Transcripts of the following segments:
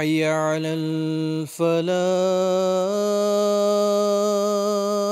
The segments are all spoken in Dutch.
حي على الفلاح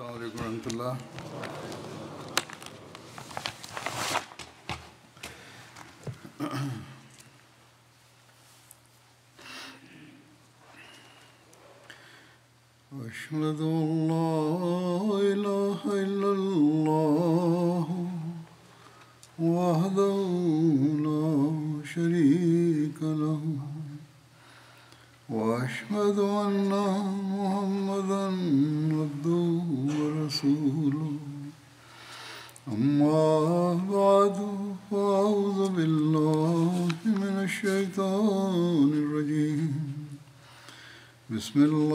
Selamünaleyküm ve Rahmetullah. واشهد ان لا بسم الله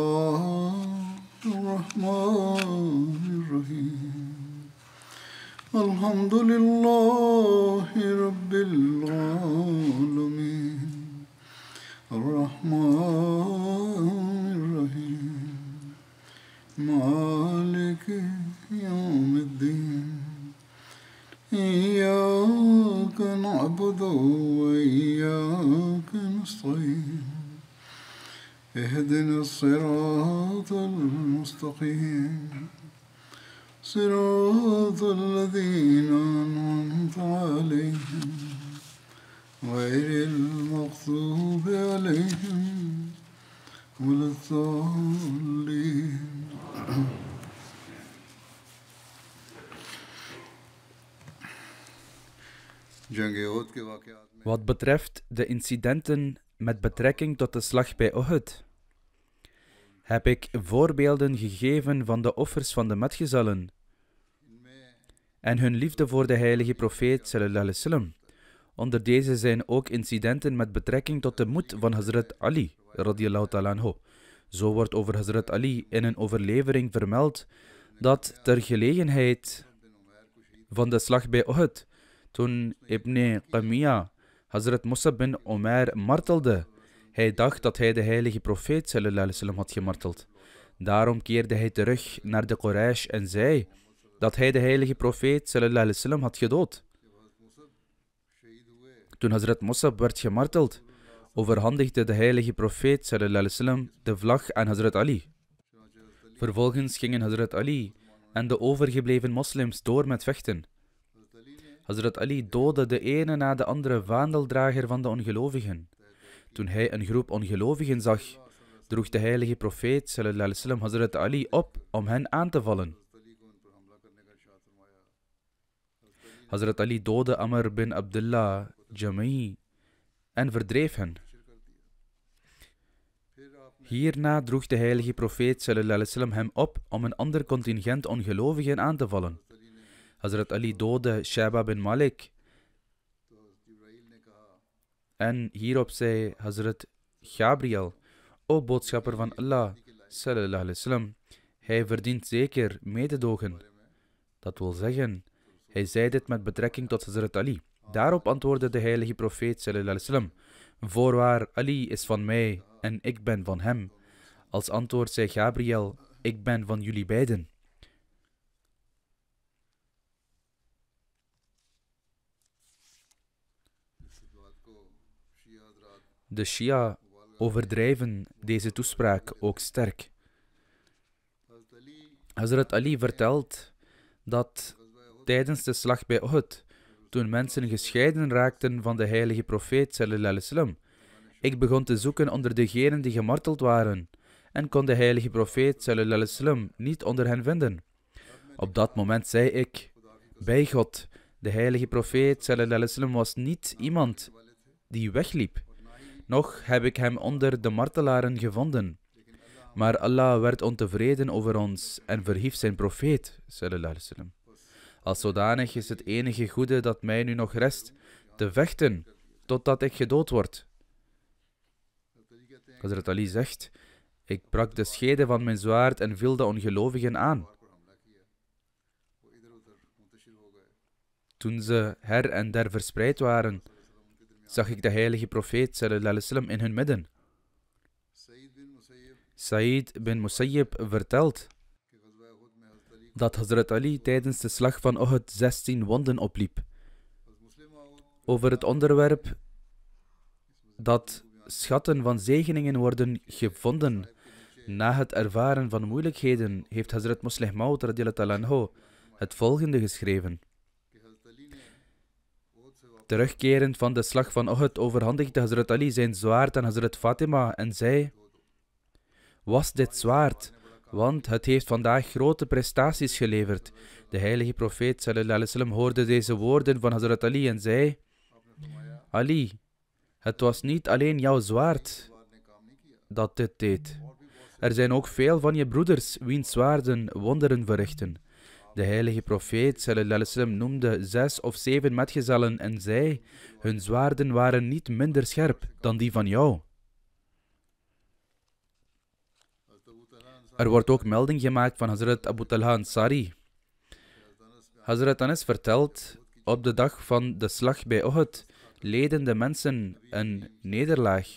Wat betreft de incidenten met betrekking tot de slag bij Uhud, heb ik voorbeelden gegeven van de offers van de metgezellen en hun liefde voor de heilige profeet sallallahu Onder deze zijn ook incidenten met betrekking tot de moed van Hazrat Ali radiyallahu ta'ala Zo wordt over Hazrat Ali in een overlevering vermeld dat ter gelegenheid van de slag bij Uhud toen Ibn Qamiya Hazrat Musab bin Omer martelde, hij dacht dat hij de heilige profeet sallam, had gemarteld. Daarom keerde hij terug naar de Quraysh en zei dat hij de heilige profeet sallam, had gedood. Toen Hazrat Musab werd gemarteld, overhandigde de heilige profeet sallam, de vlag aan Hazrat Ali. Vervolgens gingen Hazrat Ali en de overgebleven moslims door met vechten. Hazrat Ali doodde de ene na de andere vaandeldrager van de ongelovigen. Toen hij een groep ongelovigen zag, droeg de heilige profeet sallam, Hazrat Ali op om hen aan te vallen. Hazrat Ali doodde Amr bin Abdullah Jami en verdreef hen. Hierna droeg de heilige profeet sallam, hem op om een ander contingent ongelovigen aan te vallen. Hazrat Ali doodde Shaba bin Malik. En hierop zei Hazrat Gabriel, O boodschapper van Allah, sallallahu alaihi wasallam, hij verdient zeker mededogen. Dat wil zeggen, hij zei dit met betrekking tot Hazrat Ali. Daarop antwoordde de heilige profeet sallallahu alaihi wasallam, Voorwaar, Ali is van mij en ik ben van hem. Als antwoord zei Gabriel, ik ben van jullie beiden. De Shia overdrijven deze toespraak ook sterk. Hazrat Ali vertelt dat tijdens de slag bij Uhud, toen mensen gescheiden raakten van de heilige profeet sallam, ik begon te zoeken onder degenen die gemarteld waren en kon de heilige profeet sallam niet onder hen vinden. Op dat moment zei ik, bij God, de heilige profeet sallam was niet iemand die wegliep nog heb ik hem onder de martelaren gevonden. Maar Allah werd ontevreden over ons en verhief zijn profeet. Als zodanig is het enige goede dat mij nu nog rest te vechten totdat ik gedood word. Hazrat Ali zegt, ik brak de schede van mijn zwaard en viel de ongelovigen aan. Toen ze her en der verspreid waren, zag ik de heilige profeet sallam, in hun midden. Said bin Musayyib vertelt dat Hazrat Ali tijdens de slag van Uhud 16 wonden opliep. Over het onderwerp dat schatten van zegeningen worden gevonden na het ervaren van moeilijkheden, heeft Hazrat Musleh Maud het volgende geschreven. Terugkerend van de slag van Uhud overhandigde Hazrat Ali zijn zwaard aan Hazrat Fatima en zei: Was dit zwaard, want het heeft vandaag grote prestaties geleverd. De heilige profeet sallam, hoorde deze woorden van Hazrat Ali en zei: Ali, het was niet alleen jouw zwaard dat dit deed. Er zijn ook veel van je broeders wiens zwaarden wonderen verrichten. De heilige profeet sallam, noemde zes of zeven metgezellen en zei: Hun zwaarden waren niet minder scherp dan die van jou. Er wordt ook melding gemaakt van Hazrat Abu Talha Ansari. Hazrat Anas vertelt: Op de dag van de slag bij Uhud leden de mensen een nederlaag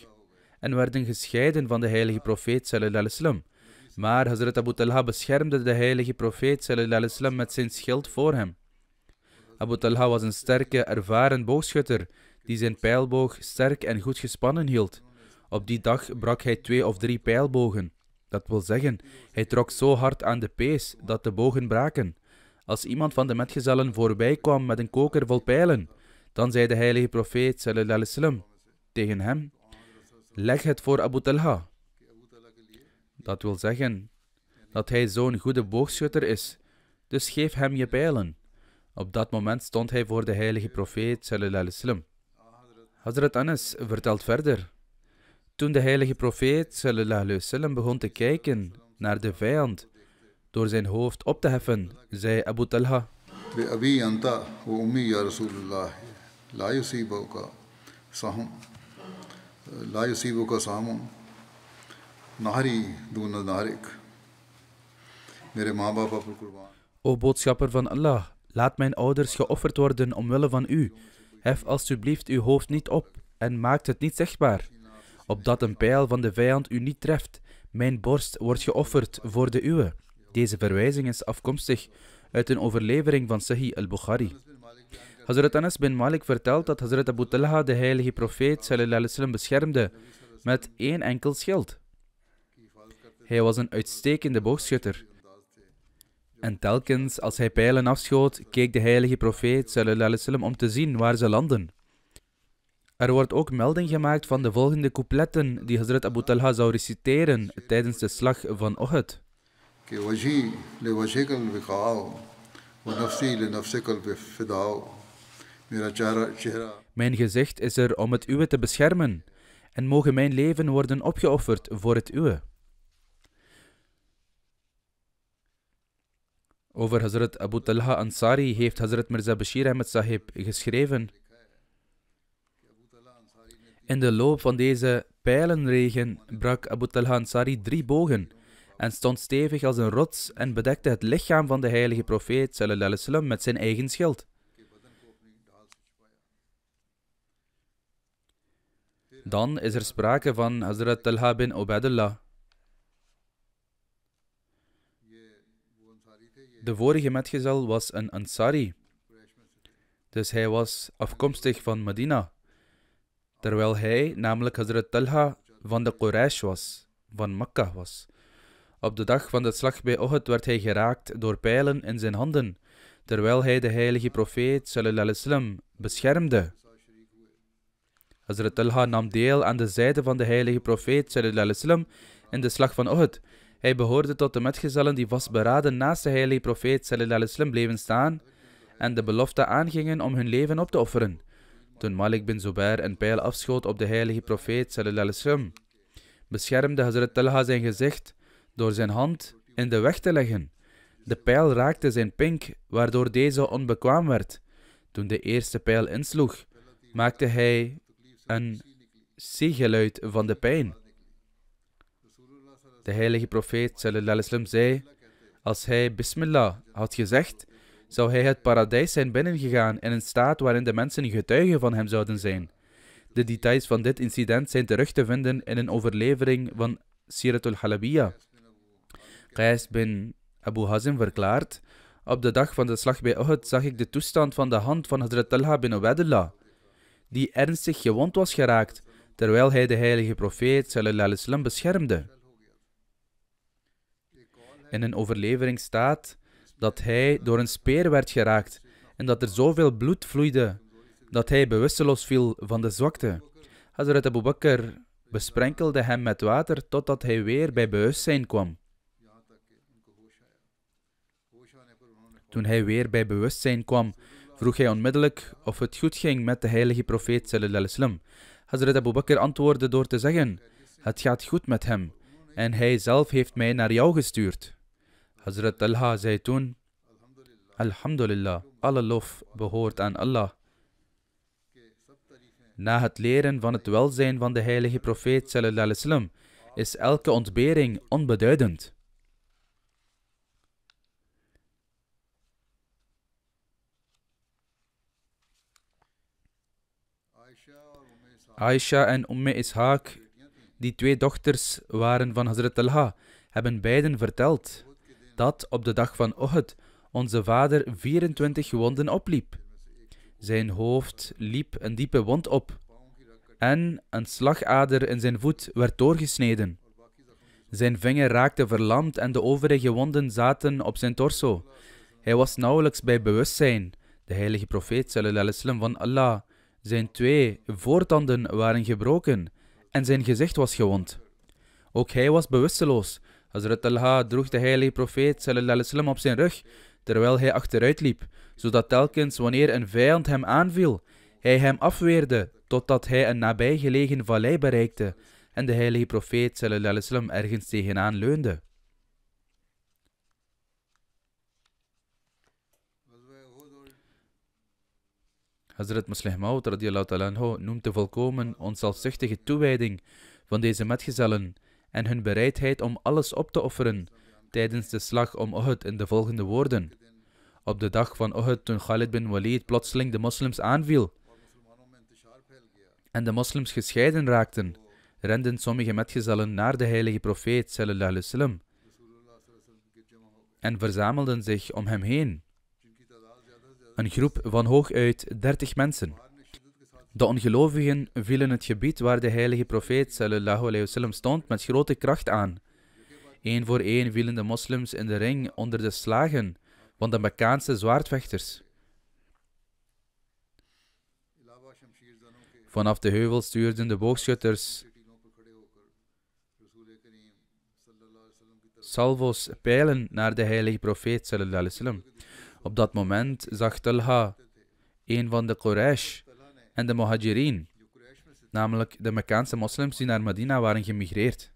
en werden gescheiden van de heilige profeet Sallallahu wasallam. Maar Hazrat Abu Talha beschermde de heilige profeet Sallallahu sallam, met zijn schild voor hem. Abu Talha was een sterke, ervaren boogschutter die zijn pijlboog sterk en goed gespannen hield. Op die dag brak hij twee of drie pijlbogen. Dat wil zeggen, hij trok zo hard aan de pees dat de bogen braken. Als iemand van de metgezellen voorbij kwam met een koker vol pijlen, dan zei de heilige profeet sallam, tegen hem: Leg het voor Abu Talha. Dat wil zeggen dat hij zo'n goede boogschutter is, dus geef hem je pijlen. Op dat moment stond hij voor de heilige profeet sallallahu Hazrat Anas vertelt verder. Toen de heilige profeet sallallahu begon te kijken naar de vijand, door zijn hoofd op te heffen, zei Abu Talha. La yusibuka sahum. La yusibuka O boodschapper van Allah, laat mijn ouders geofferd worden omwille van u. Hef alstublieft uw hoofd niet op en maakt het niet zichtbaar, opdat een pijl van de vijand u niet treft. Mijn borst wordt geofferd voor de uwe. Deze verwijzing is afkomstig uit een overlevering van Sahih al-Bukhari. Hazrat Anas bin Malik vertelt dat Hazrat Abu Talha de heilige profeet beschermde met één enkel schild. Hij was een uitstekende boogschutter. En telkens als hij pijlen afschoot, keek de heilige profeet sallam, om te zien waar ze landen. Er wordt ook melding gemaakt van de volgende coupletten die Hazrat Abu Talha zou reciteren tijdens de slag van Ohud. Mijn gezicht is er om het uwe te beschermen en mogen mijn leven worden opgeofferd voor het uwe. Over Hazrat Abu Talha Ansari heeft Hazrat Mirza Bashir Ahmed Sahib geschreven. In de loop van deze pijlenregen brak Abu Talha Ansari drie bogen en stond stevig als een rots en bedekte het lichaam van de heilige profeet sallam, met zijn eigen schild. Dan is er sprake van Hazrat Talha bin Ubaidullah. de vorige metgezel was een Ansari. Dus hij was afkomstig van Medina. Terwijl hij, namelijk Hazrat Talha, van de Quraysh was, van Makkah was. Op de dag van de slag bij Uhud werd hij geraakt door pijlen in zijn handen, terwijl hij de heilige profeet sallallahu beschermde. Hazrat Talha nam deel aan de zijde van de heilige profeet sallallahu in de slag van Uhud. Hij behoorde tot de metgezellen die vastberaden naast de heilige profeet sallallahu bleven staan en de belofte aangingen om hun leven op te offeren. Toen Malik bin Zubair een pijl afschoot op de heilige profeet sallallahu beschermde Hazrat Talha zijn gezicht door zijn hand in de weg te leggen. De pijl raakte zijn pink, waardoor deze onbekwaam werd. Toen de eerste pijl insloeg, maakte hij een ziegeluid van de pijn. De heilige profeet sallam, zei: Als hij Bismillah had gezegd, zou hij het paradijs zijn binnengegaan in een staat waarin de mensen getuigen van hem zouden zijn. De details van dit incident zijn terug te vinden in een overlevering van Siratul Halabiyah. Qais bin Abu Hazim verklaart: Op de dag van de slag bij Uhud zag ik de toestand van de hand van Hazrat Talha bin ubadullah, die ernstig gewond was geraakt terwijl hij de heilige profeet sallam, beschermde. In een overlevering staat dat hij door een speer werd geraakt en dat er zoveel bloed vloeide dat hij bewusteloos viel van de zwakte. Hazrat Abu Bakr besprenkelde hem met water totdat hij weer bij bewustzijn kwam. Toen hij weer bij bewustzijn kwam, vroeg hij onmiddellijk of het goed ging met de heilige profeet sallallahu Hazrat Abu Bakr antwoordde door te zeggen, het gaat goed met hem en hij zelf heeft mij naar jou gestuurd. Hazrat Alha zei toen, Alhamdulillah, alle lof behoort aan Allah. Na het leren van het welzijn van de heilige profeet Wasallam is elke ontbering onbeduidend. Aisha en Umme Ishaq, die twee dochters waren van Hazrat Talha, hebben beiden verteld dat op de dag van Ohud onze vader 24 gewonden opliep. Zijn hoofd liep een diepe wond op en een slagader in zijn voet werd doorgesneden. Zijn vinger raakte verlamd en de overige wonden zaten op zijn torso. Hij was nauwelijks bij bewustzijn. De heilige profeet sallam, van Allah, zijn twee voortanden waren gebroken en zijn gezicht was gewond. Ook hij was bewusteloos Hazrat Talha droeg de heilige profeet sallam, op zijn rug, terwijl hij achteruit liep, zodat telkens wanneer een vijand hem aanviel, hij hem afweerde totdat hij een nabijgelegen vallei bereikte en de heilige profeet sallam, ergens tegenaan leunde. Hazrat Maslehmaud Maud noemt de volkomen onzelfzuchtige toewijding van deze metgezellen en hun bereidheid om alles op te offeren tijdens de slag om Uhud in de volgende woorden. Op de dag van Uhud toen Khalid bin Walid plotseling de moslims aanviel en de moslims gescheiden raakten, renden sommige metgezellen naar de heilige profeet sallallahu alaihi wasallam en verzamelden zich om hem heen. Een groep van hooguit dertig mensen. De ongelovigen vielen het gebied waar de heilige profeet sallallahu alayhi wasallam stond met grote kracht aan. Eén voor één vielen de moslims in de ring onder de slagen van de Mekkaanse zwaardvechters. Vanaf de heuvel stuurden de boogschutters salvos pijlen naar de heilige profeet sallallahu Op dat moment zag Talha, een van de Quraysh, en de Mohajirin, namelijk de Mekkaanse moslims die naar Medina waren gemigreerd.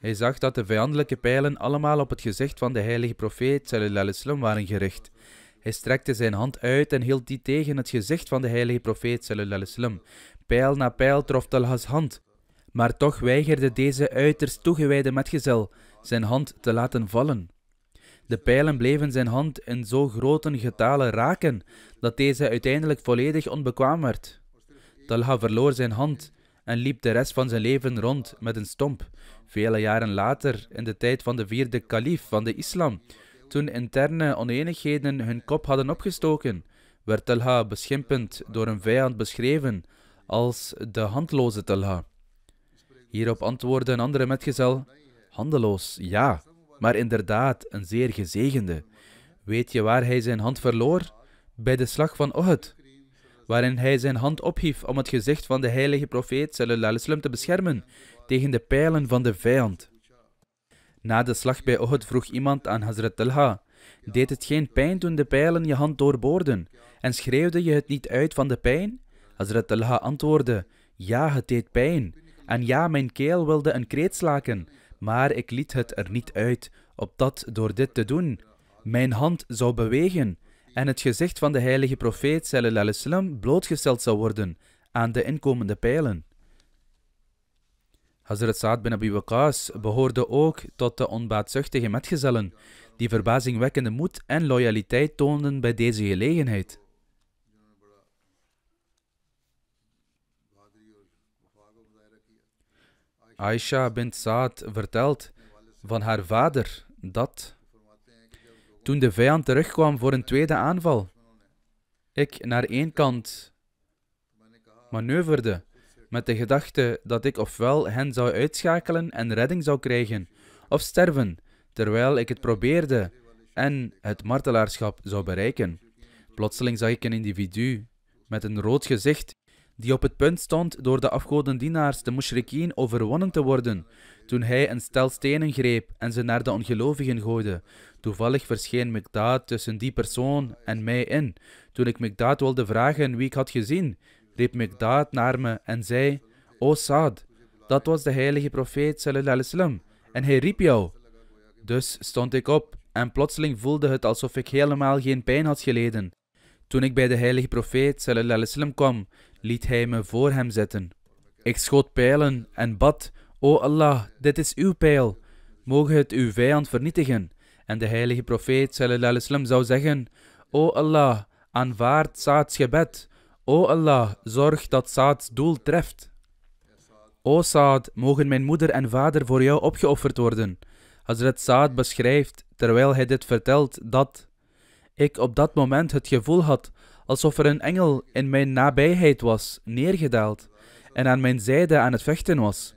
Hij zag dat de vijandelijke pijlen allemaal op het gezicht van de heilige profeet islam waren gericht. Hij strekte zijn hand uit en hield die tegen het gezicht van de heilige profeet islam Pijl na pijl trof Talha's hand, maar toch weigerde deze uiterst toegewijde metgezel zijn hand te laten vallen. De pijlen bleven zijn hand in zo grote getale raken, dat deze uiteindelijk volledig onbekwaam werd. Talha verloor zijn hand en liep de rest van zijn leven rond met een stomp. Vele jaren later, in de tijd van de vierde kalif van de islam, toen interne oneenigheden hun kop hadden opgestoken, werd Talha beschimpend door een vijand beschreven als de handloze Talha. Hierop antwoordde een andere metgezel: Handeloos, ja maar inderdaad een zeer gezegende. Weet je waar hij zijn hand verloor? Bij de slag van Uhud, waarin hij zijn hand ophief om het gezicht van de heilige profeet sallallahu te beschermen tegen de pijlen van de vijand. Na de slag bij Uhud vroeg iemand aan Hazrat Talha, deed het geen pijn toen de pijlen je hand doorboorden en schreeuwde je het niet uit van de pijn? Hazrat Talha antwoordde, ja, het deed pijn en ja, mijn keel wilde een kreet slaken, maar ik liet het er niet uit, op dat door dit te doen mijn hand zou bewegen en het gezicht van de heilige profeet sallam blootgesteld zou worden aan de inkomende pijlen. Hazrat Saad bin Abi Waqas behoorde ook tot de onbaatzuchtige metgezellen, die verbazingwekkende moed en loyaliteit toonden bij deze gelegenheid. Aisha bint Saad vertelt van haar vader dat toen de vijand terugkwam voor een tweede aanval, ik naar één kant manoeuvreerde met de gedachte dat ik ofwel hen zou uitschakelen en redding zou krijgen, of sterven, terwijl ik het probeerde en het martelaarschap zou bereiken. Plotseling zag ik een individu met een rood gezicht die op het punt stond door de afgodendienaars, de mushrikien, overwonnen te worden, toen hij een stel stenen greep en ze naar de ongelovigen gooide. Toevallig verscheen Mikdaad tussen die persoon en mij in. Toen ik Mikdaad wilde vragen wie ik had gezien, riep Mikdaad naar me en zei, O Saad, dat was de heilige profeet sallallahu en hij riep jou. Dus stond ik op en plotseling voelde het alsof ik helemaal geen pijn had geleden. Toen ik bij de heilige profeet sallam, kwam, liet hij me voor hem zitten. Ik schoot pijlen en bad, O Allah, dit is uw pijl. Mogen het uw vijand vernietigen. En de heilige profeet sallam, zou zeggen, O Allah, aanvaard Saad's gebed. O Allah, zorg dat Saad's doel treft. O Saad, mogen mijn moeder en vader voor jou opgeofferd worden. Hazrat Saad beschrijft, terwijl hij dit vertelt, dat ik op dat moment het gevoel had alsof er een engel in mijn nabijheid was, neergedaald, en aan mijn zijde aan het vechten was.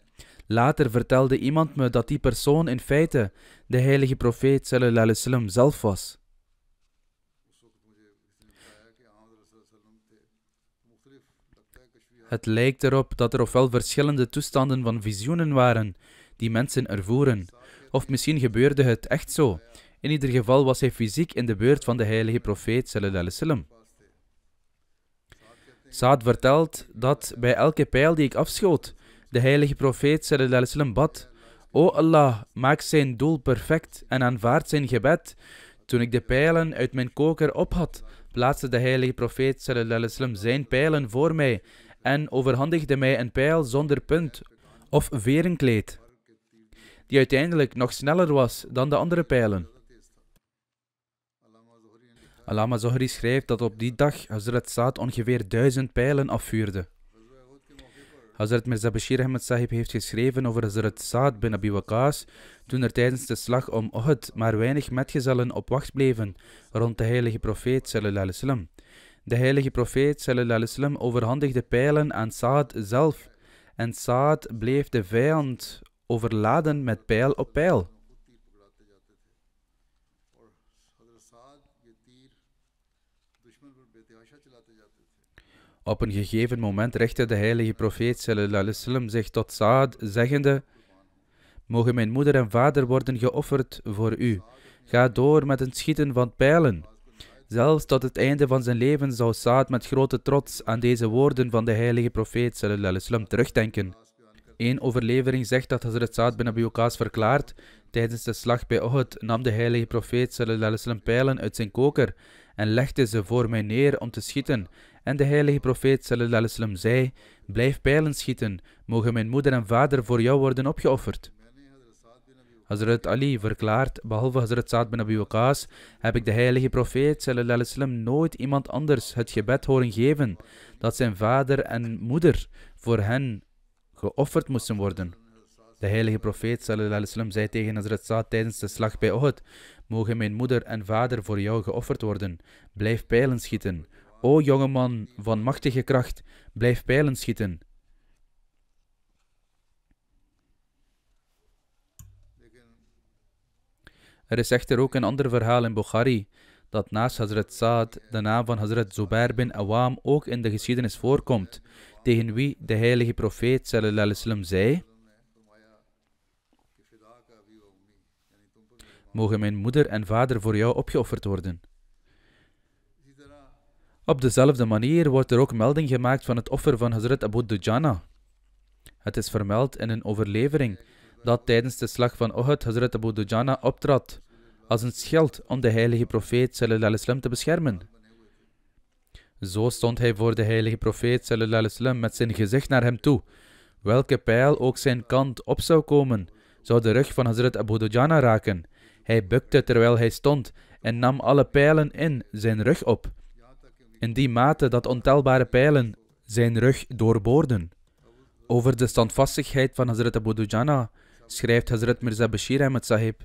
Later vertelde iemand me dat die persoon in feite de heilige profeet sallallahu alaihi zelf was. Het lijkt erop dat er ofwel verschillende toestanden van visioenen waren die mensen ervoeren, of misschien gebeurde het echt zo, in ieder geval was hij fysiek in de beurt van de heilige profeet sallallahu Saad vertelt dat bij elke pijl die ik afschoot, de heilige profeet sallallahu bad: O Allah, maak zijn doel perfect en aanvaard zijn gebed. Toen ik de pijlen uit mijn koker op had, plaatste de heilige profeet sallallahu zijn pijlen voor mij en overhandigde mij een pijl zonder punt of verenkleed, die uiteindelijk nog sneller was dan de andere pijlen. Alama Zohri schrijft dat op die dag Hazrat Saad ongeveer duizend pijlen afvuurde. Hazrat Mirza Bashir Ahmed Sahib heeft geschreven over Hazrat Saad bin Abi Waqas toen er tijdens de slag om Uhud maar weinig metgezellen op wacht bleven rond de heilige profeet sallallahu alaihi De heilige profeet sallallahu alaihi overhandigde pijlen aan Saad zelf en Saad bleef de vijand overladen met pijl op pijl. Op een gegeven moment richtte de heilige profeet sallam, zich tot Saad, zeggende, Mogen mijn moeder en vader worden geofferd voor u. Ga door met het schieten van pijlen. Zelfs tot het einde van zijn leven zou Saad met grote trots aan deze woorden van de heilige profeet sallam, terugdenken. Eén overlevering zegt dat Hazrat Saad bin Abu Waqas verklaart, tijdens de slag bij Uhud nam de heilige profeet sallam, pijlen uit zijn koker en legde ze voor mij neer om te schieten en de heilige profeet sallallahu wasallam zei, blijf pijlen schieten, mogen mijn moeder en vader voor jou worden opgeofferd. Hazrat Ali verklaart, behalve Hazrat Saad bin Abi Waqas, heb ik de heilige profeet sallallahu wasallam nooit iemand anders het gebed horen geven, dat zijn vader en moeder voor hen geofferd moesten worden. De heilige profeet sallallahu wasallam zei tegen Hazrat Saad tijdens de slag bij Uhud, mogen mijn moeder en vader voor jou geofferd worden, blijf pijlen schieten. O jongeman van machtige kracht, blijf pijlen schieten. Er is echter ook een ander verhaal in Bukhari, dat naast Hazrat Saad de naam van Hazrat Zubair bin Awam ook in de geschiedenis voorkomt, tegen wie de heilige profeet wasallam zei, Mogen mijn moeder en vader voor jou opgeofferd worden? Op dezelfde manier wordt er ook melding gemaakt van het offer van Hazrat Abu Dujana. Het is vermeld in een overlevering dat tijdens de slag van Uhud Hazrat Abu Dujana optrad als een schild om de heilige profeet sallallahu te beschermen. Zo stond hij voor de heilige profeet sallallahu met zijn gezicht naar hem toe. Welke pijl ook zijn kant op zou komen, zou de rug van Hazrat Abu Dujana raken. Hij bukte terwijl hij stond en nam alle pijlen in zijn rug op in die mate dat ontelbare pijlen zijn rug doorboorden. Over de standvastigheid van Hazrat Abu Dujana schrijft Hazrat Mirza Bashir Ahmed Sahib.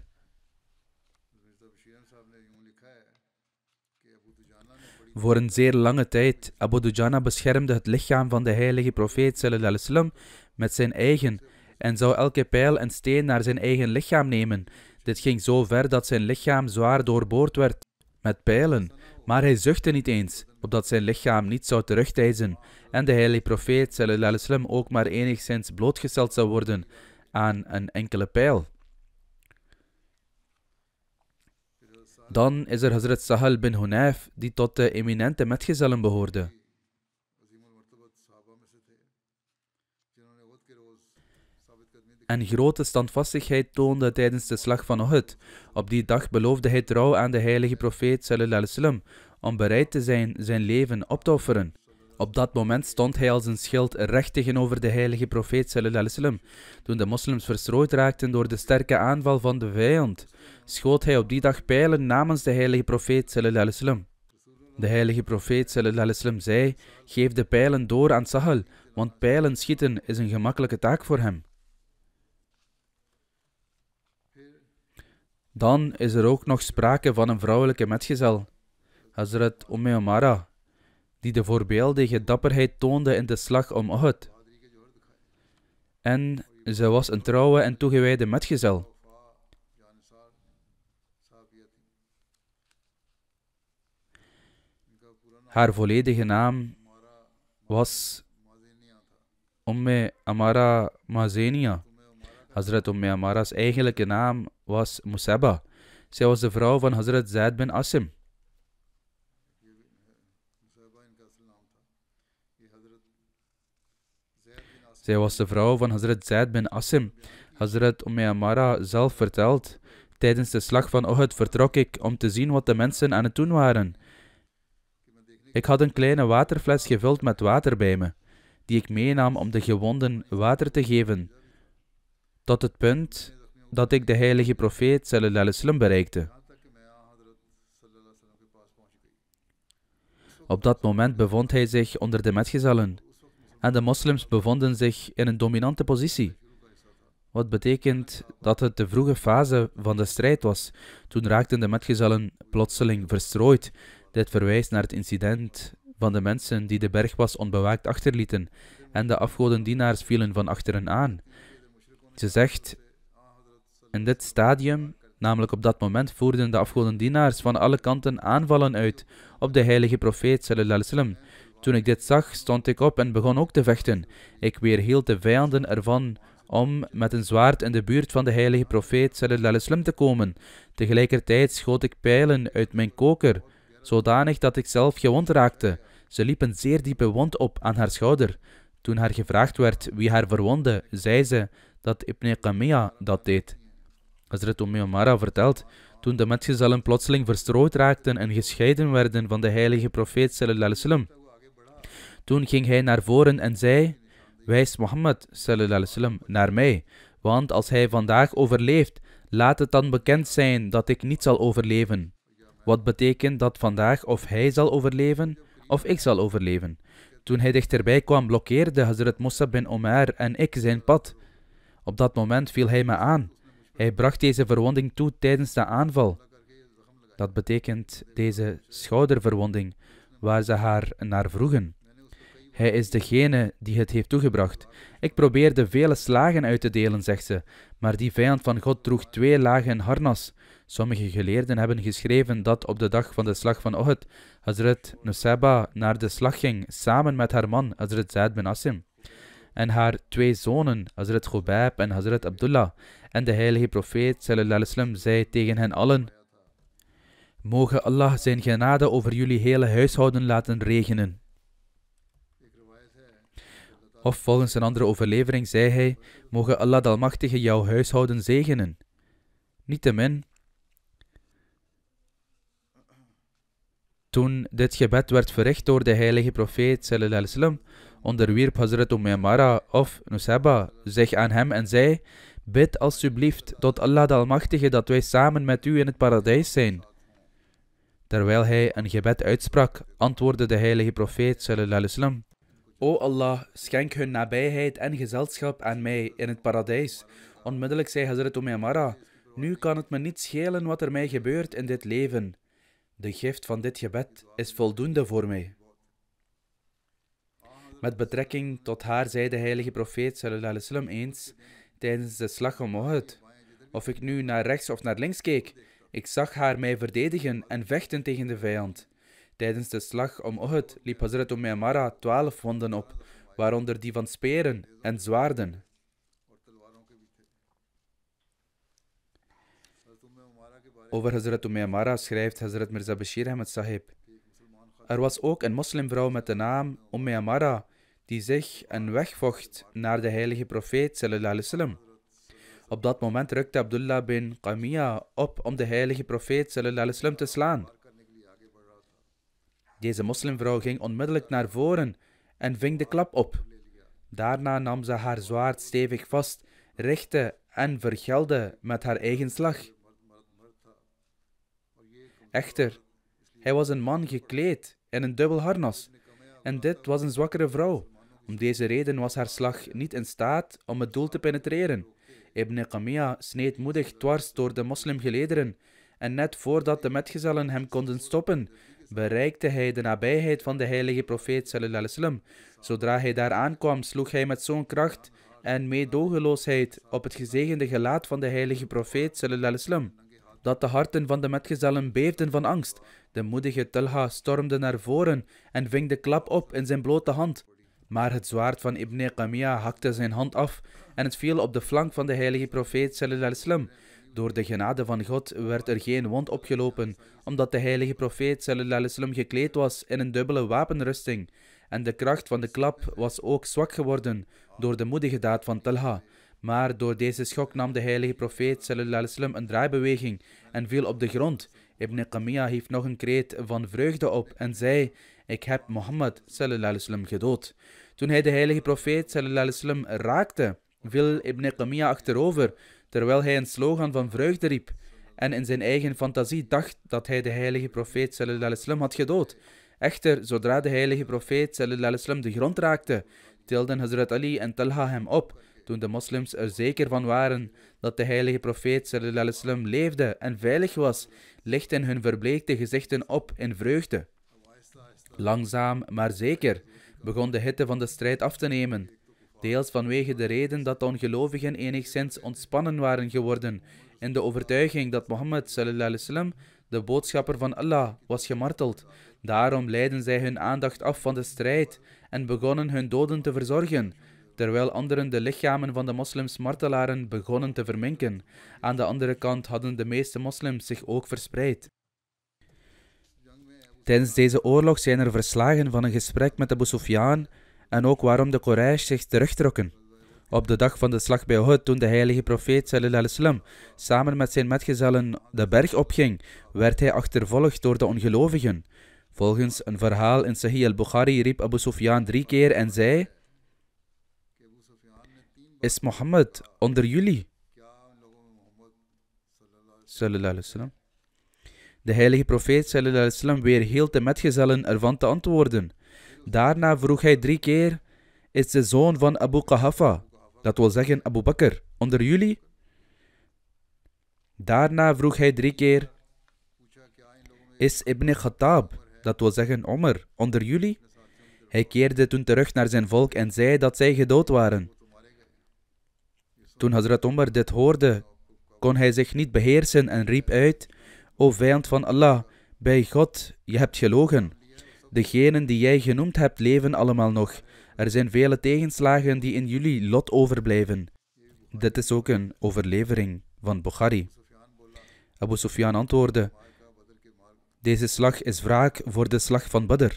Voor een zeer lange tijd, Abu Dujana beschermde het lichaam van de heilige profeet sallallahu met zijn eigen en zou elke pijl en steen naar zijn eigen lichaam nemen. Dit ging zo ver dat zijn lichaam zwaar doorboord werd met pijlen. Maar hij zuchtte niet eens, opdat zijn lichaam niet zou terugdijzen en de heilige profeet sallam ook maar enigszins blootgesteld zou worden aan een enkele pijl. Dan is er Hazrat Sahal bin Hunayf, die tot de eminente metgezellen behoorde. en grote standvastigheid toonde tijdens de slag van Uhud. Op die dag beloofde hij trouw aan de heilige profeet sallallahu om bereid te zijn zijn leven op te offeren. Op dat moment stond hij als een schild recht tegenover de heilige profeet sallallahu Toen de moslims verstrooid raakten door de sterke aanval van de vijand, schoot hij op die dag pijlen namens de heilige profeet sallallahu de heilige profeet sallallahu zei: Geef de pijlen door aan Sahal, want pijlen schieten is een gemakkelijke taak voor hem. Dan is er ook nog sprake van een vrouwelijke metgezel, Hazrat Umme Amara, die de voorbeeldige dapperheid toonde in de slag om Uhud. En zij was een trouwe en toegewijde metgezel. Haar volledige naam was Umme Amara Mazenia. Hazrat Umme Amara's eigenlijke naam was Musaba. Zij was de vrouw van Hazrat Zaid bin Asim. Zij was de vrouw van Hazrat Zaid bin Asim. Hazrat Umayyamara zelf vertelt: Tijdens de slag van Ohud vertrok ik om te zien wat de mensen aan het doen waren. Ik had een kleine waterfles gevuld met water bij me, die ik meenam om de gewonden water te geven. Tot het punt dat ik de heilige profeet sallallahu bereikte. Op dat moment bevond hij zich onder de metgezellen en de moslims bevonden zich in een dominante positie. Wat betekent dat het de vroege fase van de strijd was. Toen raakten de metgezellen plotseling verstrooid. Dit verwijst naar het incident van de mensen die de berg was onbewaakt achterlieten en de afgodendienaars vielen van achteren aan. Ze zegt, in dit stadium, namelijk op dat moment, voerden de afgodendienaars van alle kanten aanvallen uit op de heilige profeet sallallahu Toen ik dit zag, stond ik op en begon ook te vechten. Ik weerhield de vijanden ervan om met een zwaard in de buurt van de heilige profeet sallallahu te komen. Tegelijkertijd schoot ik pijlen uit mijn koker, zodanig dat ik zelf gewond raakte. Ze liep een zeer diepe wond op aan haar schouder. Toen haar gevraagd werd wie haar verwondde, zei ze dat Ibn Qamiya dat deed. Hazrat Omara vertelt, toen de metgezellen plotseling verstrooid raakten en gescheiden werden van de heilige profeet sallallahu Toen ging hij naar voren en zei, wijs Mohammed sallallahu naar mij, want als hij vandaag overleeft, laat het dan bekend zijn dat ik niet zal overleven. Wat betekent dat vandaag of hij zal overleven of ik zal overleven? Toen hij dichterbij kwam, blokkeerde Hazrat Musa bin Omar en ik zijn pad. Op dat moment viel hij me aan. Hij bracht deze verwonding toe tijdens de aanval. Dat betekent deze schouderverwonding, waar ze haar naar vroegen. Hij is degene die het heeft toegebracht. Ik probeerde vele slagen uit te delen, zegt ze, maar die vijand van God droeg twee lagen harnas. Sommige geleerden hebben geschreven dat op de dag van de slag van Ohud, Hazrat Nusaba naar de slag ging samen met haar man, Hazrat Zaid bin Asim, en haar twee zonen, Hazrat Khubayb en Hazrat Abdullah. En de heilige profeet sallam, zei tegen hen allen, Mogen Allah zijn genade over jullie hele huishouden laten regenen. Of volgens een andere overlevering zei hij, Mogen Allah de Almachtige jouw huishouden zegenen. Niettemin, Toen dit gebed werd verricht door de heilige profeet sallam, onderwierp Hazrat Umayyamara of Nusaba zich aan hem en zei, Bid alsjeblieft tot Allah de Almachtige dat wij samen met u in het paradijs zijn. Terwijl hij een gebed uitsprak, antwoordde de heilige profeet sallallahu O Allah, schenk hun nabijheid en gezelschap aan mij in het paradijs. Onmiddellijk zei Hazrat Umaymara, nu kan het me niet schelen wat er mij gebeurt in dit leven. De gift van dit gebed is voldoende voor mij. Met betrekking tot haar zei de heilige profeet sallallahu eens tijdens de slag om Ohud. Of ik nu naar rechts of naar links keek, ik zag haar mij verdedigen en vechten tegen de vijand. Tijdens de slag om Ohud liep Hazrat Umm twaalf wonden op, waaronder die van speren en zwaarden. Over Hazrat Umm schrijft Hazrat Mirza Bashir Ahmed Sahib. Er was ook een moslimvrouw met de naam Umm Amara die zich en wegvocht naar de heilige profeet sallallahu Op dat moment rukte Abdullah bin Qamiya op om de heilige profeet sallallahu te slaan. Deze moslimvrouw ging onmiddellijk naar voren en ving de klap op. Daarna nam ze haar zwaard stevig vast, richtte en vergelde met haar eigen slag. Echter, hij was een man gekleed in een dubbel harnas en dit was een zwakkere vrouw. Om deze reden was haar slag niet in staat om het doel te penetreren. Ibn Qamiya sneed moedig dwars door de moslimgelederen en net voordat de metgezellen hem konden stoppen, bereikte hij de nabijheid van de heilige profeet sallallahu Zodra hij daar aankwam, sloeg hij met zo'n kracht en meedogenloosheid op het gezegende gelaat van de heilige profeet sallallahu dat de harten van de metgezellen beefden van angst. De moedige Talha stormde naar voren en ving de klap op in zijn blote hand. Maar het zwaard van Ibn Qamiya hakte zijn hand af en het viel op de flank van de heilige profeet sallallahu Door de genade van God werd er geen wond opgelopen, omdat de heilige profeet sallallahu gekleed was in een dubbele wapenrusting. En de kracht van de klap was ook zwak geworden door de moedige daad van Talha. Maar door deze schok nam de heilige profeet sallallahu een draaibeweging en viel op de grond. Ibn Qamiya hief nog een kreet van vreugde op en zei: ik heb Mohammed sallallahu gedood. Toen hij de heilige profeet sallallahu sallam raakte, viel Ibn Qamiya achterover, terwijl hij een slogan van vreugde riep en in zijn eigen fantasie dacht dat hij de heilige profeet sallallahu had gedood. Echter, zodra de heilige profeet sallallahu sallam de grond raakte, tilden Hazrat Ali en Talha hem op, toen de moslims er zeker van waren dat de heilige profeet sallallahu leefde en veilig was, lichtten hun verbleekte gezichten op in vreugde. Langzaam, maar zeker, begon de hitte van de strijd af te nemen. Deels vanwege de reden dat de ongelovigen enigszins ontspannen waren geworden in de overtuiging dat Mohammed sallam, de boodschapper van Allah, was gemarteld. Daarom leidden zij hun aandacht af van de strijd en begonnen hun doden te verzorgen, terwijl anderen de lichamen van de moslims-martelaren begonnen te verminken. Aan de andere kant hadden de meeste moslims zich ook verspreid. Tijdens deze oorlog zijn er verslagen van een gesprek met Abu Sufyan en ook waarom de Quraysh zich terugtrokken. Op de dag van de slag bij Uhud, toen de heilige profeet sallallahu samen met zijn metgezellen de berg opging, werd hij achtervolgd door de ongelovigen. Volgens een verhaal in Sahih al-Bukhari riep Abu Sufyan drie keer en zei: Is Mohammed onder jullie? Sallallahu de heilige profeet sallam weerhield de metgezellen ervan te antwoorden. Daarna vroeg hij drie keer, is de zoon van Abu Qahafa, dat wil zeggen Abu Bakr, onder jullie? Daarna vroeg hij drie keer, is Ibn Khattab, dat wil zeggen Omar, onder jullie? Hij keerde toen terug naar zijn volk en zei dat zij gedood waren. Toen Hazrat Omar dit hoorde, kon hij zich niet beheersen en riep uit, O vijand van Allah, bij God, je hebt gelogen. Degenen die jij genoemd hebt leven allemaal nog. Er zijn vele tegenslagen die in jullie lot overblijven. Dit is ook een overlevering van Bukhari. Abu Sufyan antwoordde: Deze slag is wraak voor de slag van Badr.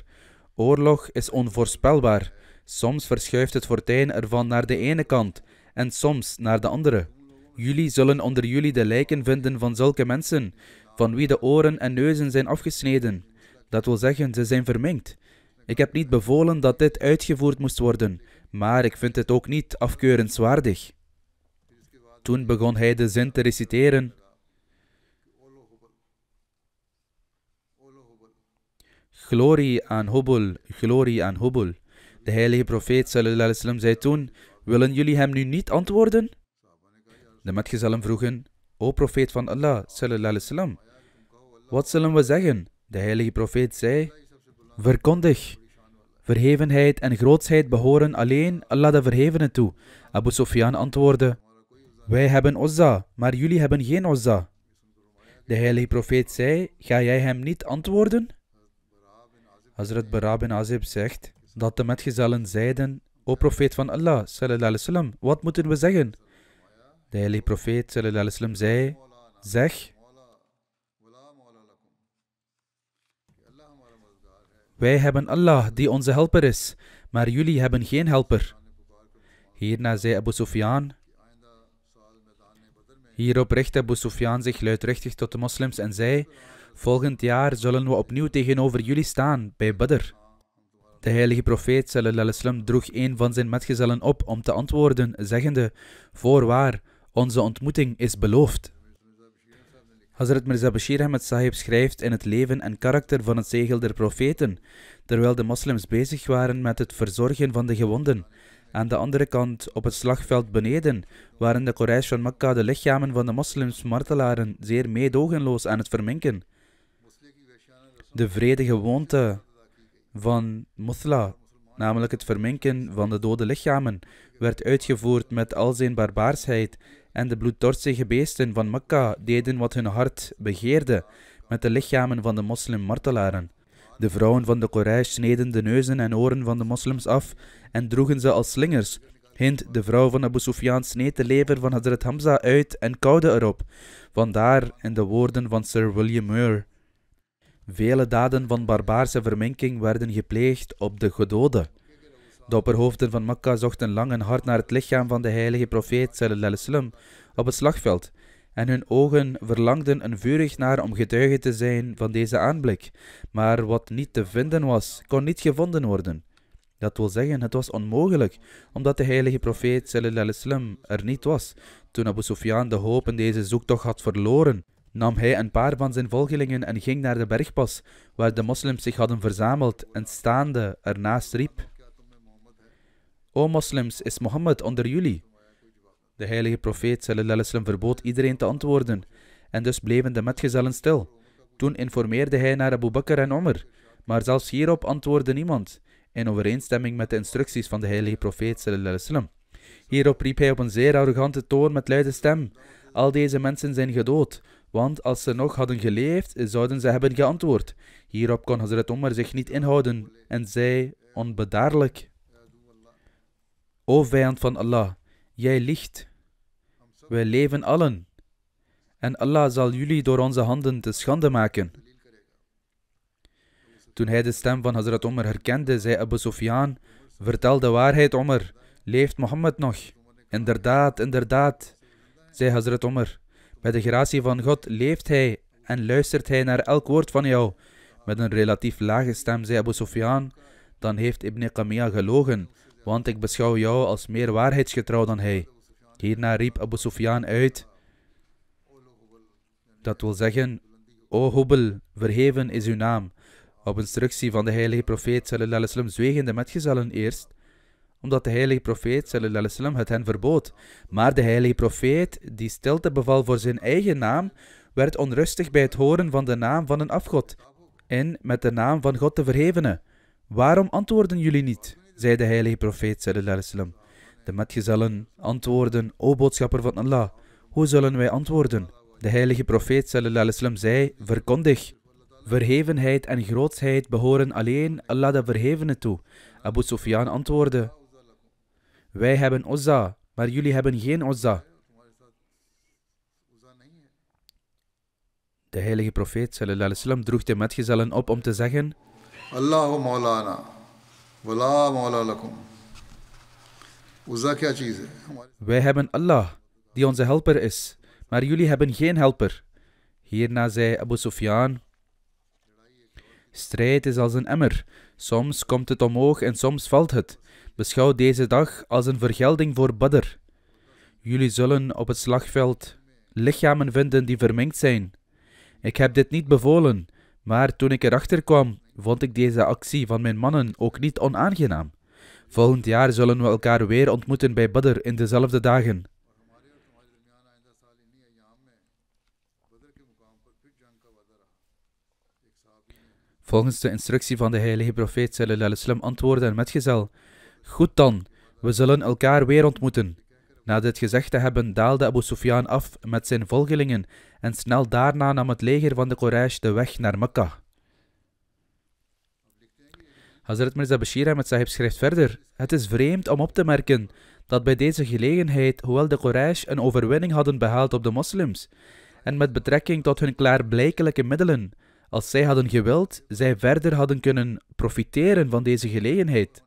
Oorlog is onvoorspelbaar. Soms verschuift het fortuin ervan naar de ene kant en soms naar de andere. Jullie zullen onder jullie de lijken vinden van zulke mensen van wie de oren en neuzen zijn afgesneden. Dat wil zeggen, ze zijn vermengd. Ik heb niet bevolen dat dit uitgevoerd moest worden, maar ik vind het ook niet afkeurenswaardig. Toen begon hij de zin te reciteren. Glorie aan Hubul, glorie aan Hubul. De heilige profeet sallallahu alaihi zei toen, willen jullie hem nu niet antwoorden? De metgezellen vroegen, O profeet van Allah sallallahu alaihi wat zullen we zeggen? De heilige profeet zei: Verkondig. Verhevenheid en grootsheid behoren alleen Allah de Verhevene toe. Abu Sufyan antwoordde: Wij hebben Ozza, maar jullie hebben geen Ozza. De heilige profeet zei: Ga jij hem niet antwoorden? Hazrat Barab bin Azib zegt dat de metgezellen zeiden: O profeet van Allah, sallallahu wat moeten we zeggen? De heilige profeet sallallahu zei: Zeg, Wij hebben Allah die onze helper is, maar jullie hebben geen helper. Hierna zei Abu Sufyan. Hierop richtte Abu Sufyan zich luidruchtig tot de moslims en zei: Volgend jaar zullen we opnieuw tegenover jullie staan bij Badr. De heilige profeet sallam, droeg een van zijn metgezellen op om te antwoorden, zeggende: Voorwaar, onze ontmoeting is beloofd. Hazrat Mirza Bashir Ahmed Sahib schrijft in het leven en karakter van het zegel der profeten, terwijl de moslims bezig waren met het verzorgen van de gewonden. Aan de andere kant, op het slagveld beneden, waren de Quraysh van Makkah de lichamen van de moslims martelaren zeer meedogenloos aan het verminken. De vrede gewoonte van Muthla, namelijk het verminken van de dode lichamen, werd uitgevoerd met al zijn barbaarsheid en de bloeddorstige beesten van Mekka deden wat hun hart begeerde met de lichamen van de moslimmartelaren. De vrouwen van de Quraysh sneden de neuzen en oren van de moslims af en droegen ze als slingers. Hind, de vrouw van Abu Sufyan, sneed de lever van Hazrat Hamza uit en koude erop. Vandaar in de woorden van Sir William Muir. Vele daden van barbaarse verminking werden gepleegd op de gedoden. De opperhoofden van Mekka zochten lang en hard naar het lichaam van de heilige profeet Sallallahu op het slagveld en hun ogen verlangden een vurig naar om getuige te zijn van deze aanblik. Maar wat niet te vinden was, kon niet gevonden worden. Dat wil zeggen, het was onmogelijk, omdat de heilige profeet sallam er niet was. Toen Abu Sufyan de hoop in deze zoektocht had verloren, nam hij een paar van zijn volgelingen en ging naar de bergpas, waar de moslims zich hadden verzameld en staande ernaast riep. O moslims, is Mohammed onder jullie? De heilige profeet sallam, verbood iedereen te antwoorden, en dus bleven de metgezellen stil. Toen informeerde hij naar Abu Bakr en Omar, maar zelfs hierop antwoordde niemand, in overeenstemming met de instructies van de heilige profeet sallam. Hierop riep hij op een zeer arrogante toon met luide stem, al deze mensen zijn gedood, want als ze nog hadden geleefd, zouden ze hebben geantwoord. Hierop kon Hazrat Omar zich niet inhouden en zei onbedaarlijk. O vijand van Allah, jij licht. Wij leven allen. En Allah zal jullie door onze handen te schande maken. Toen hij de stem van Hazrat Omar herkende, zei Abu Sufyan, vertel de waarheid Omar, leeft Mohammed nog? Inderdaad, inderdaad, zei Hazrat Omar. Bij de gratie van God leeft hij en luistert hij naar elk woord van jou. Met een relatief lage stem zei Abu Sufyan, dan heeft Ibn Qamiya gelogen want ik beschouw jou als meer waarheidsgetrouw dan hij. Hierna riep Abu Sufyan uit, dat wil zeggen, O Hubel, verheven is uw naam. Op instructie van de heilige profeet sallallahu zwegen de metgezellen eerst, omdat de heilige profeet sallallahu het hen verbood. Maar de heilige profeet, die stilte beval voor zijn eigen naam, werd onrustig bij het horen van de naam van een afgod en met de naam van God te verhevene. Waarom antwoorden jullie niet? zei de heilige profeet sallallahu De metgezellen antwoorden, o boodschapper van Allah, hoe zullen wij antwoorden? De heilige profeet sallallahu zei, verkondig. Verhevenheid en grootsheid behoren alleen Allah de Verhevene toe. Abu Sufyan antwoordde, wij hebben Uzza, maar jullie hebben geen Uzza. De heilige profeet sallallahu droeg de metgezellen op om te zeggen, Allahu Maulana. Wij hebben Allah, die onze helper is, maar jullie hebben geen helper. Hierna zei Abu Sufyan, Strijd is als een emmer. Soms komt het omhoog en soms valt het. Beschouw deze dag als een vergelding voor Badr. Jullie zullen op het slagveld lichamen vinden die vermengd zijn. Ik heb dit niet bevolen, maar toen ik erachter kwam vond ik deze actie van mijn mannen ook niet onaangenaam. Volgend jaar zullen we elkaar weer ontmoeten bij Badr in dezelfde dagen. Volgens de instructie van de heilige profeet sallam antwoordde een metgezel: Goed dan, we zullen elkaar weer ontmoeten. Na dit gezegd te hebben, daalde Abu Sufyan af met zijn volgelingen en snel daarna nam het leger van de Quraysh de weg naar Mekka. Hazrat Mirza Bashir Ahmed Sahib schrijft verder: Het is vreemd om op te merken dat bij deze gelegenheid, hoewel de Quraysh een overwinning hadden behaald op de moslims, en met betrekking tot hun klaarblijkelijke middelen, als zij hadden gewild, zij verder hadden kunnen profiteren van deze gelegenheid.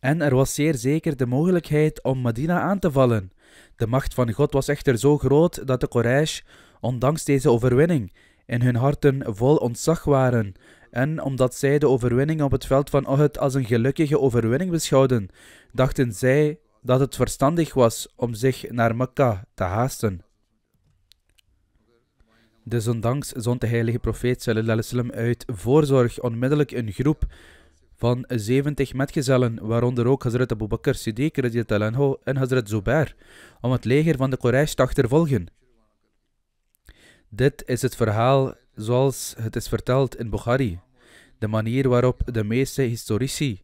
En er was zeer zeker de mogelijkheid om Medina aan te vallen. De macht van God was echter zo groot dat de Quraysh, ondanks deze overwinning, in hun harten vol ontzag waren en omdat zij de overwinning op het veld van Ohud als een gelukkige overwinning beschouwden, dachten zij dat het verstandig was om zich naar Mekka te haasten. Desondanks zond de heilige profeet wasallam uit voorzorg onmiddellijk een groep van 70 metgezellen, waaronder ook Hazrat Abu Bakr Siddiq en Hazrat Zubair, om het leger van de Quraysh te achtervolgen. Dit is het verhaal zoals het is verteld in Bukhari. De manier waarop de meeste historici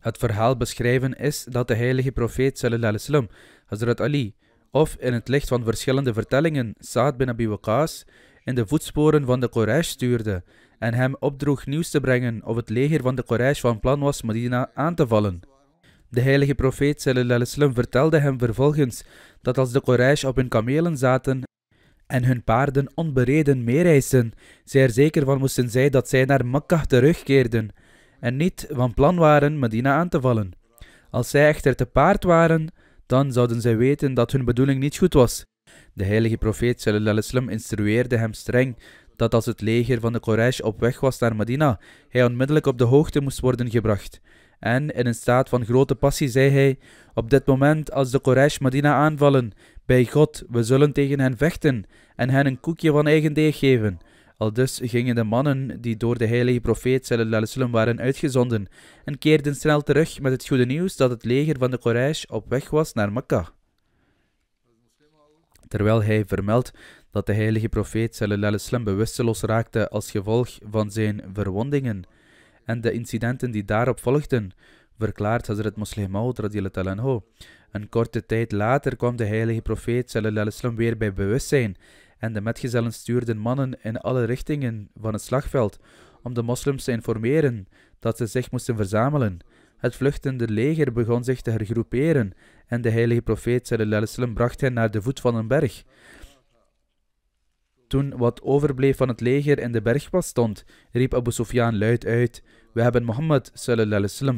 het verhaal beschrijven is dat de heilige profeet sallallahu Hazrat Ali, of in het licht van verschillende vertellingen Saad bin Abi Waqas, in de voetsporen van de Quraysh stuurde en hem opdroeg nieuws te brengen of het leger van de Quraysh van plan was Medina aan te vallen. De heilige profeet sallallahu vertelde hem vervolgens dat als de Quraysh op hun kamelen zaten en hun paarden onbereden zij Zeer zeker van moesten zij dat zij naar Makkah terugkeerden en niet van plan waren Medina aan te vallen. Als zij echter te paard waren, dan zouden zij weten dat hun bedoeling niet goed was. De heilige profeet Sallallahu instrueerde hem streng dat als het leger van de Quraysh op weg was naar Medina, hij onmiddellijk op de hoogte moest worden gebracht. En in een staat van grote passie zei hij: Op dit moment, als de Quraysh Medina aanvallen, bij God, we zullen tegen hen vechten en hen een koekje van eigen deeg geven. Al dus gingen de mannen die door de heilige profeet sallam waren uitgezonden en keerden snel terug met het goede nieuws dat het leger van de Quraysh op weg was naar Mekka. Terwijl hij vermeldt dat de heilige profeet sallam bewusteloos raakte als gevolg van zijn verwondingen en de incidenten die daarop volgden, verklaart Hazrat Muslim Maud anhu. Een korte tijd later kwam de heilige profeet sallallahu weer bij bewustzijn en de metgezellen stuurden mannen in alle richtingen van het slagveld om de moslims te informeren dat ze zich moesten verzamelen. Het vluchtende leger begon zich te hergroeperen en de heilige profeet sallallahu bracht hen naar de voet van een berg. Toen wat overbleef van het leger in de berg was stond, riep Abu Sufyan luid uit we hebben Mohammed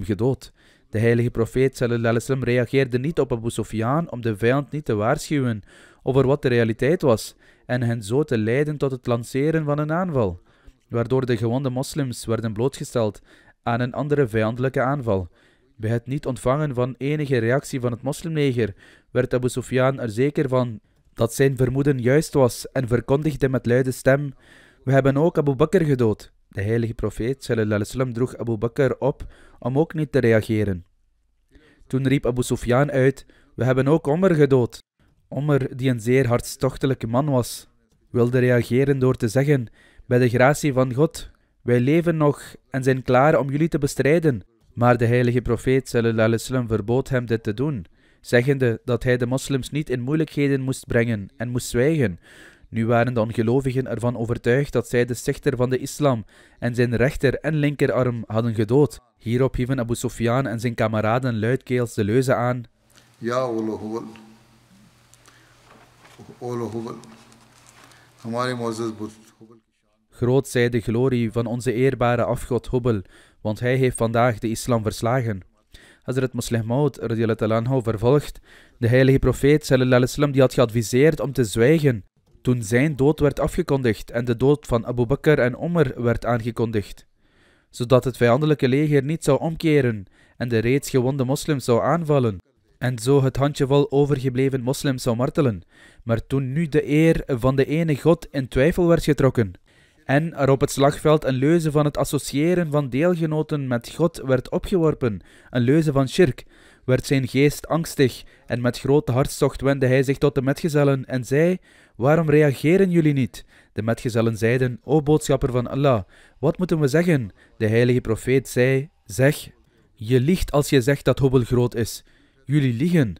gedood. De heilige profeet reageerde niet op Abu Sufyan om de vijand niet te waarschuwen over wat de realiteit was en hen zo te leiden tot het lanceren van een aanval, waardoor de gewonde moslims werden blootgesteld aan een andere vijandelijke aanval. Bij het niet ontvangen van enige reactie van het moslimleger werd Abu Sufyan er zeker van dat zijn vermoeden juist was en verkondigde met luide stem: We hebben ook Abu Bakr gedood. De heilige profeet sallam, droeg Abu Bakr op om ook niet te reageren. Toen riep Abu Sufyan uit: We hebben ook Omer gedood. Omer, die een zeer hartstochtelijke man was, wilde reageren door te zeggen: Bij de gratie van God, wij leven nog en zijn klaar om jullie te bestrijden. Maar de heilige profeet sallam, verbood hem dit te doen, zeggende dat hij de moslims niet in moeilijkheden moest brengen en moest zwijgen, nu waren de ongelovigen ervan overtuigd dat zij de stichter van de islam en zijn rechter en linkerarm hadden gedood. Hierop hieven Abu Sufyan en zijn kameraden luidkeels de leuze aan. Ja, Olohuwal. Olohuwal. Hamari Mozes Groot zij de glorie van onze eerbare afgod Hubbel, want hij heeft vandaag de islam verslagen. Hazrat Muslim Maud anhu vervolgt, de heilige profeet sallallahu die had geadviseerd om te zwijgen toen zijn dood werd afgekondigd en de dood van Abu Bakr en Omar werd aangekondigd, zodat het vijandelijke leger niet zou omkeren en de reeds gewonde moslims zou aanvallen en zo het handjevol overgebleven moslims zou martelen. Maar toen nu de eer van de ene God in twijfel werd getrokken en er op het slagveld een leuze van het associëren van deelgenoten met God werd opgeworpen, een leuze van shirk, werd zijn geest angstig en met grote hartstocht wendde hij zich tot de metgezellen en zei Waarom reageren jullie niet? De metgezellen zeiden, O boodschapper van Allah, wat moeten we zeggen? De heilige profeet zei, zeg, je liegt als je zegt dat Hobbel groot is. Jullie liegen.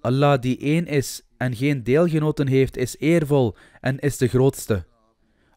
Allah die één is en geen deelgenoten heeft, is eervol en is de grootste.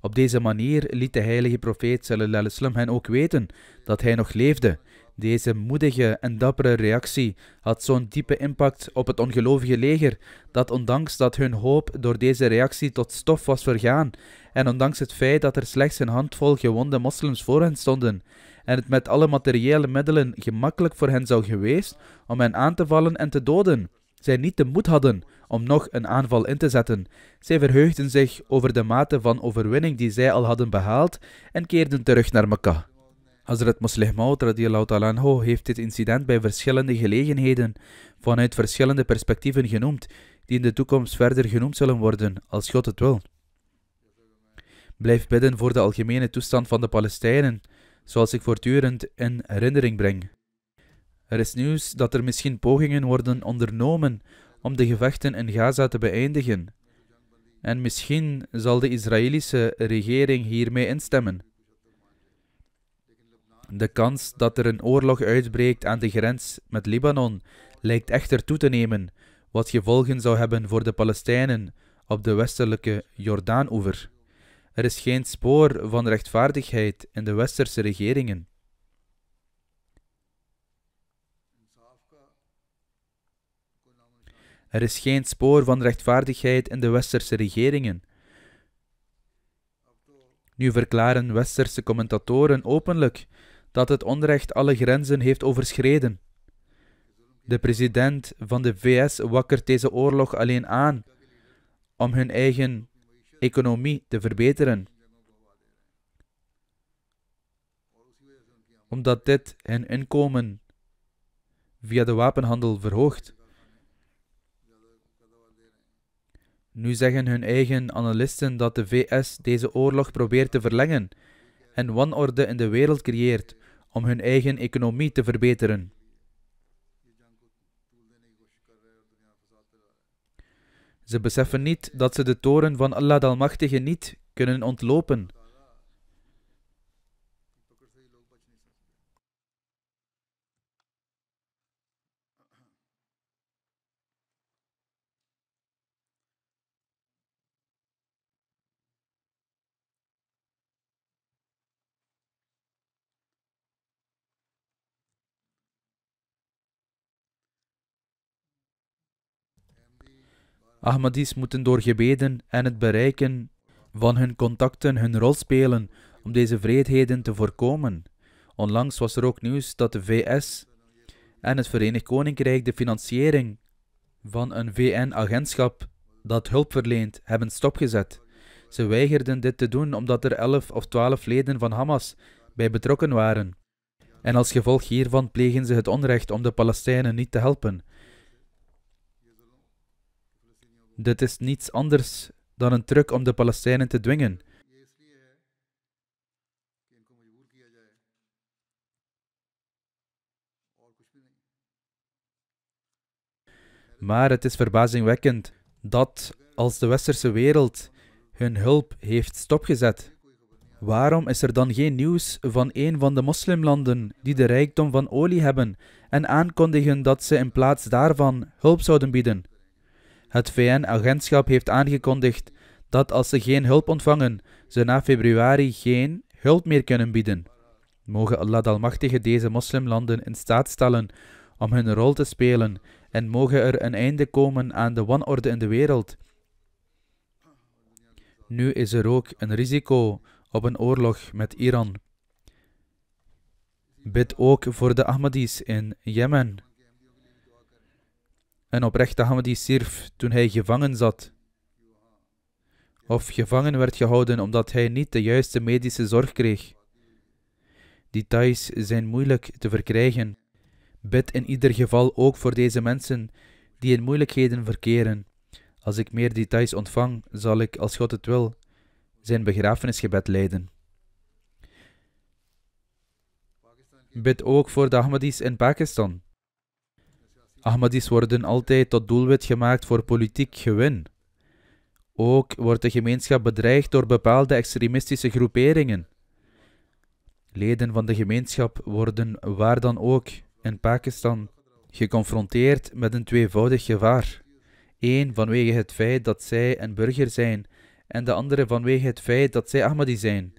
Op deze manier liet de heilige profeet wasallam hen ook weten dat hij nog leefde deze moedige en dappere reactie had zo'n diepe impact op het ongelovige leger, dat ondanks dat hun hoop door deze reactie tot stof was vergaan, en ondanks het feit dat er slechts een handvol gewonde moslims voor hen stonden, en het met alle materiële middelen gemakkelijk voor hen zou geweest om hen aan te vallen en te doden, zij niet de moed hadden om nog een aanval in te zetten. Zij verheugden zich over de mate van overwinning die zij al hadden behaald en keerden terug naar Mekka. Hazrat Muslim Maud radiallahu heeft dit incident bij verschillende gelegenheden vanuit verschillende perspectieven genoemd, die in de toekomst verder genoemd zullen worden, als God het wil. Blijf bidden voor de algemene toestand van de Palestijnen, zoals ik voortdurend in herinnering breng. Er is nieuws dat er misschien pogingen worden ondernomen om de gevechten in Gaza te beëindigen. En misschien zal de Israëlische regering hiermee instemmen. De kans dat er een oorlog uitbreekt aan de grens met Libanon lijkt echter toe te nemen, wat gevolgen zou hebben voor de Palestijnen op de westelijke Jordaanover? Er is geen spoor van rechtvaardigheid in de westerse regeringen. Er is geen spoor van rechtvaardigheid in de westerse regeringen. Nu verklaren westerse commentatoren openlijk dat het onrecht alle grenzen heeft overschreden. De president van de VS wakkert deze oorlog alleen aan om hun eigen economie te verbeteren. Omdat dit hun inkomen via de wapenhandel verhoogt. Nu zeggen hun eigen analisten dat de VS deze oorlog probeert te verlengen en wanorde in de wereld creëert om hun eigen economie te verbeteren. Ze beseffen niet dat ze de toren van Allah de Almachtige niet kunnen ontlopen Ahmadis moeten door gebeden en het bereiken van hun contacten hun rol spelen om deze vreedheden te voorkomen. Onlangs was er ook nieuws dat de VS en het Verenigd Koninkrijk de financiering van een VN-agentschap dat hulp verleent hebben stopgezet. Ze weigerden dit te doen omdat er 11 of 12 leden van Hamas bij betrokken waren. En als gevolg hiervan plegen ze het onrecht om de Palestijnen niet te helpen. Dit is niets anders dan een truc om de Palestijnen te dwingen. Maar het is verbazingwekkend dat als de westerse wereld hun hulp heeft stopgezet, waarom is er dan geen nieuws van een van de moslimlanden die de rijkdom van olie hebben en aankondigen dat ze in plaats daarvan hulp zouden bieden? Het VN-agentschap heeft aangekondigd dat als ze geen hulp ontvangen, ze na februari geen hulp meer kunnen bieden. Mogen Allah de Almachtige deze moslimlanden in staat stellen om hun rol te spelen en mogen er een einde komen aan de wanorde in de wereld. Nu is er ook een risico op een oorlog met Iran. Bid ook voor de Ahmadis in Jemen en oprechte Ahmadi stierf toen hij gevangen zat of gevangen werd gehouden omdat hij niet de juiste medische zorg kreeg. Details zijn moeilijk te verkrijgen. Bid in ieder geval ook voor deze mensen die in moeilijkheden verkeren. Als ik meer details ontvang, zal ik, als God het wil, zijn begrafenisgebed leiden. Bid ook voor de Ahmadis in Pakistan. Ahmadis worden altijd tot doelwit gemaakt voor politiek gewin. Ook wordt de gemeenschap bedreigd door bepaalde extremistische groeperingen. Leden van de gemeenschap worden waar dan ook in Pakistan geconfronteerd met een tweevoudig gevaar. Eén vanwege het feit dat zij een burger zijn en de andere vanwege het feit dat zij Ahmadi zijn.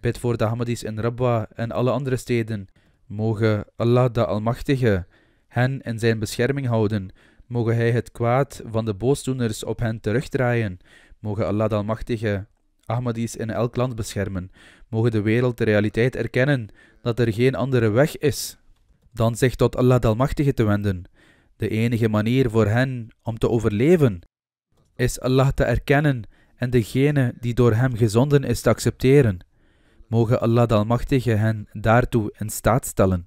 Bid voor de Ahmadis in Rabwa en alle andere steden. Mogen Allah de Almachtige hen in zijn bescherming houden. Moge hij het kwaad van de boosdoeners op hen terugdraaien. Moge Allah de Almachtige Ahmadis in elk land beschermen. Moge de wereld de realiteit erkennen dat er geen andere weg is dan zich tot Allah de Almachtige te wenden. De enige manier voor hen om te overleven is Allah te erkennen en degene die door hem gezonden is te accepteren. Mogen Allah de Almachtige hen daartoe in staat stellen.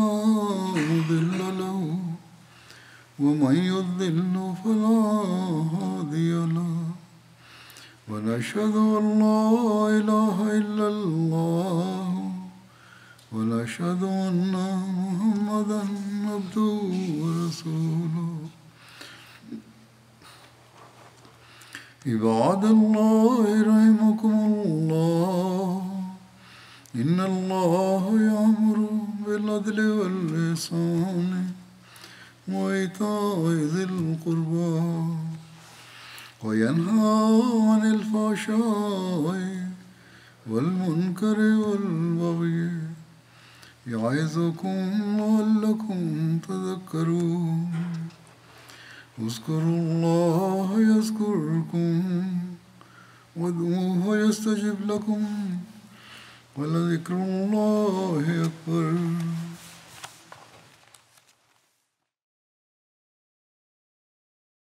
أشهد أن لا إله إلا الله وأشهد أن محمدا عبده ورسوله إبعاد الله